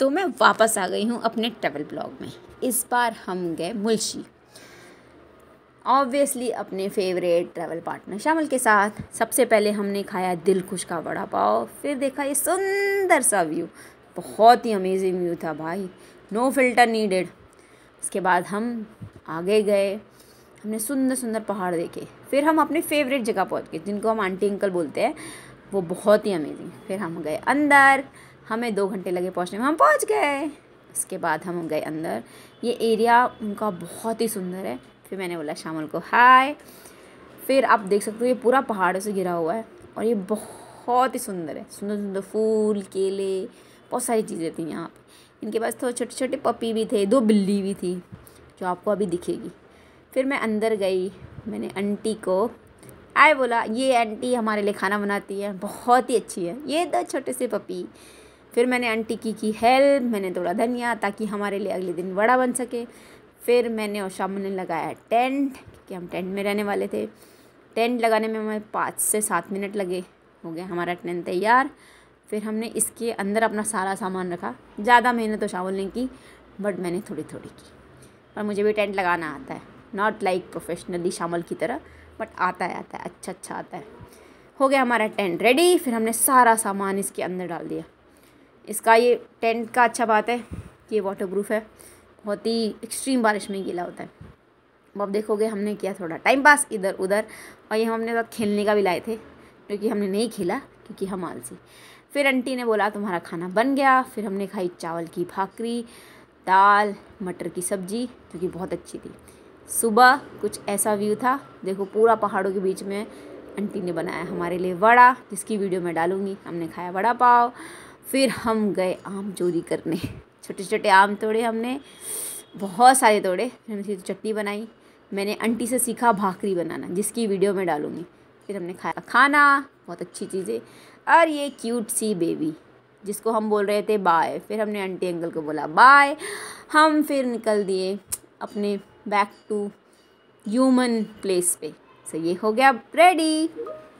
तो मैं वापस आ गई हूँ अपने ट्रैवल ब्लॉग में इस बार हम गए मुलशी ऑब्वियसली अपने फेवरेट ट्रैवल पार्टनर शामिल के साथ सबसे पहले हमने खाया दिल खुश का वड़ा पाव फिर देखा ये सुंदर सा व्यू बहुत ही अमेजिंग व्यू था भाई नो फिल्टर नीडेड उसके बाद हम आगे गए हमने सुंदर सुंदर पहाड़ देखे फिर हम अपने फेवरेट जगह पहुँच गए जिनको हम आंटी अंकल बोलते हैं वो बहुत ही अमेजिंग फिर हम गए अंदर हमें दो घंटे लगे पहुँचने में हम पहुँच गए उसके बाद हम गए अंदर ये एरिया उनका बहुत ही सुंदर है फिर मैंने बोला शामल को हाय फिर आप देख सकते हो ये पूरा पहाड़ों से घिरा हुआ है और ये बहुत ही सुंदर है सुंदर सुंदर फूल केले बहुत सारी चीज़ें थी यहाँ पर इनके पास थोड़े तो छोटे छोटे पपी भी थे दो बिल्ली भी थी जो आपको अभी दिखेगी फिर मैं अंदर गई मैंने आंटी को आए बोला ये आंटी हमारे लिए खाना बनाती है बहुत ही अच्छी है ये दो छोटे से पपी फिर मैंने आंटी की की हेल्प मैंने थोड़ा धनिया ताकि हमारे लिए अगले दिन बड़ा बन सके फिर मैंने और शाम ने लगाया टेंट क्योंकि हम टेंट में रहने वाले थे टेंट लगाने में हमें पाँच से सात मिनट लगे हो गया हमारा टेंट तैयार फिर हमने इसके अंदर अपना सारा सामान रखा ज़्यादा मेहनत तो शामिल ने की बट मैंने थोड़ी थोड़ी की पर मुझे भी टेंट लगाना आता है नॉट लाइक प्रोफेशनली शामल की तरह बट आता है आता है अच्छा अच्छा आता है हो गया हमारा टेंट रेडी फिर हमने सारा सामान इसके अंदर डाल दिया इसका ये टेंट का अच्छा बात है कि ये वाटर प्रूफ है बहुत ही एक्सट्रीम बारिश में गीला होता है अब आप देखोगे हमने किया थोड़ा टाइम पास इधर उधर और ये हम अपने साथ खेलने का भी लाए थे क्योंकि हमने नहीं खेला क्योंकि हम आलसी फिर आंटी ने बोला तुम्हारा खाना बन गया फिर हमने खाई चावल की भाकरी दाल मटर की सब्जी जो कि बहुत अच्छी थी सुबह कुछ ऐसा व्यू था देखो पूरा पहाड़ों के बीच में आंटी ने बनाया हमारे लिए वड़ा जिसकी वीडियो मैं डालूँगी हमने खाया वड़ा पाव फिर हम गए आम चोरी करने छोटे छोटे आम तोड़े हमने बहुत सारे तोड़े फिर हमने चटनी बनाई मैंने आंटी से सीखा भाकरी बनाना जिसकी वीडियो में डालूँगी फिर हमने खाया खाना बहुत अच्छी चीज़ें और ये क्यूट सी बेबी जिसको हम बोल रहे थे बाय फिर हमने आंटी अंकल को बोला बाय हम फिर निकल दिए अपने बैक टू ह्यूमन प्लेस पे सो ये हो गया रेडी